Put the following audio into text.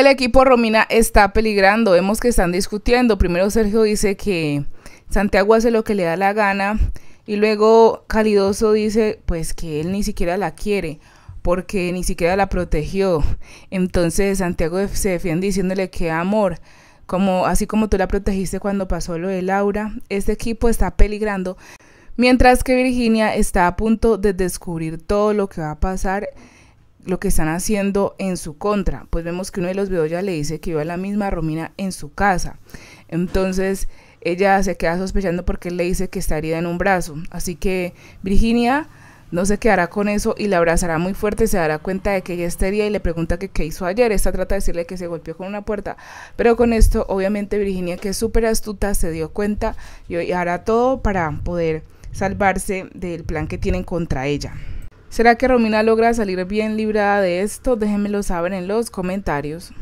El equipo Romina está peligrando, vemos que están discutiendo. Primero Sergio dice que Santiago hace lo que le da la gana y luego Calidoso dice pues que él ni siquiera la quiere porque ni siquiera la protegió. Entonces Santiago se defiende diciéndole que amor, como así como tú la protegiste cuando pasó lo de Laura, este equipo está peligrando, mientras que Virginia está a punto de descubrir todo lo que va a pasar lo que están haciendo en su contra. Pues vemos que uno de los ya le dice que iba a la misma Romina en su casa. Entonces ella se queda sospechando porque él le dice que está herida en un brazo. Así que Virginia no se quedará con eso y la abrazará muy fuerte, se dará cuenta de que ella está herida y le pregunta que qué hizo ayer. Esta trata de decirle que se golpeó con una puerta, pero con esto obviamente Virginia, que es súper astuta, se dio cuenta y hará todo para poder salvarse del plan que tienen contra ella. ¿Será que Romina logra salir bien librada de esto? Déjenmelo saber en los comentarios.